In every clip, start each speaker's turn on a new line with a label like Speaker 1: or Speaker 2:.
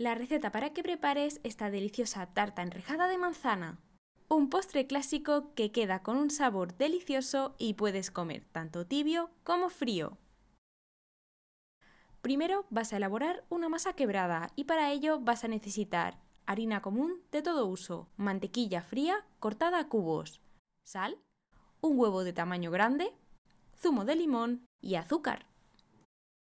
Speaker 1: la receta para que prepares esta deliciosa tarta enrejada de manzana. Un postre clásico que queda con un sabor delicioso y puedes comer tanto tibio como frío. Primero vas a elaborar una masa quebrada y para ello vas a necesitar harina común de todo uso, mantequilla fría cortada a cubos, sal, un huevo de tamaño grande, zumo de limón y azúcar.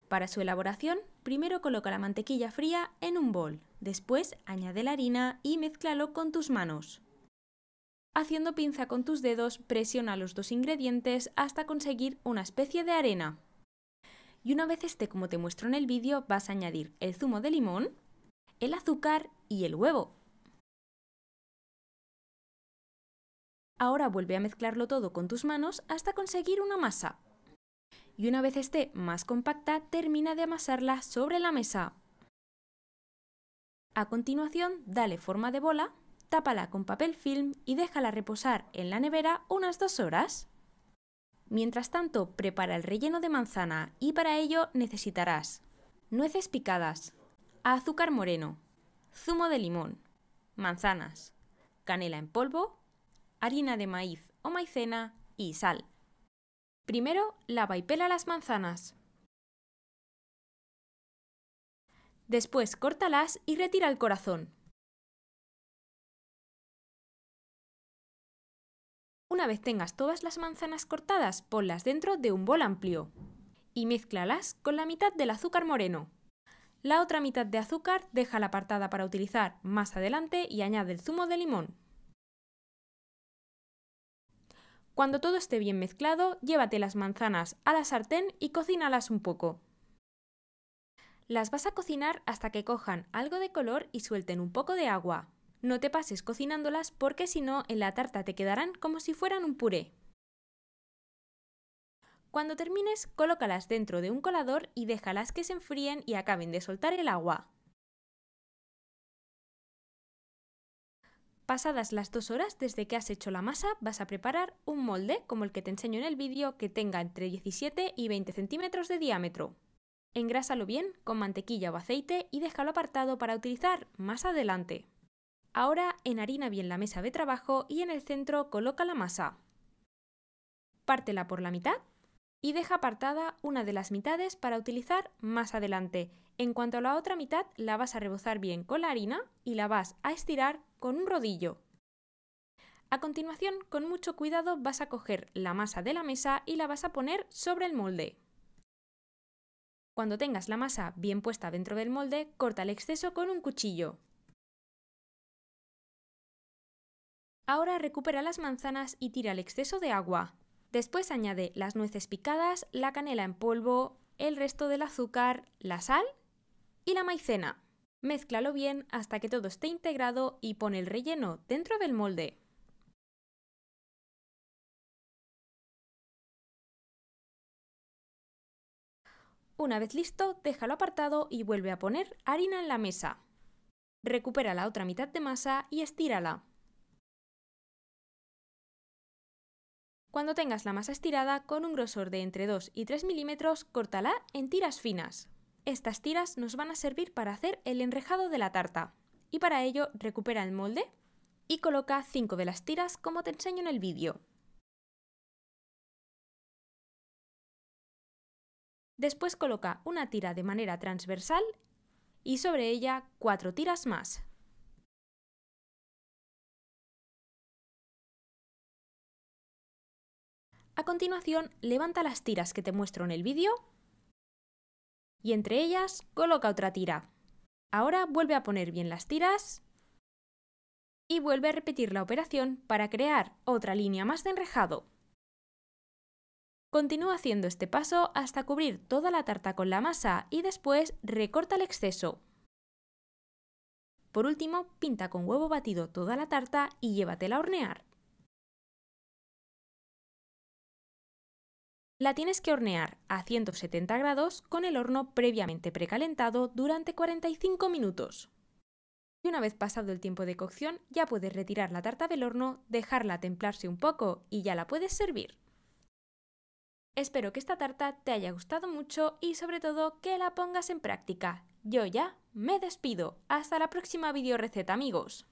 Speaker 1: Para su elaboración Primero coloca la mantequilla fría en un bol, después añade la harina y mezclalo con tus manos. Haciendo pinza con tus dedos, presiona los dos ingredientes hasta conseguir una especie de arena. Y una vez esté como te muestro en el vídeo, vas a añadir el zumo de limón, el azúcar y el huevo. Ahora vuelve a mezclarlo todo con tus manos hasta conseguir una masa y una vez esté más compacta termina de amasarla sobre la mesa. A continuación, dale forma de bola, tápala con papel film y déjala reposar en la nevera unas dos horas. Mientras tanto, prepara el relleno de manzana y para ello necesitarás nueces picadas, azúcar moreno, zumo de limón, manzanas, canela en polvo, harina de maíz o maicena y sal. Primero, lava y pela las manzanas. Después, córtalas y retira el corazón. Una vez tengas todas las manzanas cortadas, ponlas dentro de un bol amplio y mézclalas con la mitad del azúcar moreno. La otra mitad de azúcar deja la apartada para utilizar más adelante y añade el zumo de limón. Cuando todo esté bien mezclado, llévate las manzanas a la sartén y cocínalas un poco. Las vas a cocinar hasta que cojan algo de color y suelten un poco de agua. No te pases cocinándolas porque si no en la tarta te quedarán como si fueran un puré. Cuando termines, colócalas dentro de un colador y déjalas que se enfríen y acaben de soltar el agua. Pasadas las dos horas desde que has hecho la masa, vas a preparar un molde, como el que te enseño en el vídeo, que tenga entre 17 y 20 centímetros de diámetro. Engrásalo bien con mantequilla o aceite y déjalo apartado para utilizar más adelante. Ahora enharina bien la mesa de trabajo y en el centro coloca la masa. Pártela por la mitad y deja apartada una de las mitades para utilizar más adelante. En cuanto a la otra mitad, la vas a rebozar bien con la harina y la vas a estirar con un rodillo. A continuación, con mucho cuidado vas a coger la masa de la mesa y la vas a poner sobre el molde. Cuando tengas la masa bien puesta dentro del molde, corta el exceso con un cuchillo. Ahora recupera las manzanas y tira el exceso de agua. Después añade las nueces picadas, la canela en polvo, el resto del azúcar, la sal y la maicena. Mézclalo bien hasta que todo esté integrado y pone el relleno dentro del molde. Una vez listo, déjalo apartado y vuelve a poner harina en la mesa. Recupera la otra mitad de masa y estírala. Cuando tengas la masa estirada con un grosor de entre 2 y 3 milímetros, córtala en tiras finas. Estas tiras nos van a servir para hacer el enrejado de la tarta. Y para ello recupera el molde y coloca 5 de las tiras como te enseño en el vídeo. Después coloca una tira de manera transversal y sobre ella 4 tiras más. A continuación, levanta las tiras que te muestro en el vídeo y entre ellas coloca otra tira. Ahora vuelve a poner bien las tiras y vuelve a repetir la operación para crear otra línea más de enrejado. Continúa haciendo este paso hasta cubrir toda la tarta con la masa y después recorta el exceso. Por último, pinta con huevo batido toda la tarta y llévatela a hornear. La tienes que hornear a 170 grados con el horno previamente precalentado durante 45 minutos. Y una vez pasado el tiempo de cocción, ya puedes retirar la tarta del horno, dejarla templarse un poco y ya la puedes servir. Espero que esta tarta te haya gustado mucho y sobre todo que la pongas en práctica. Yo ya me despido. Hasta la próxima videoreceta amigos.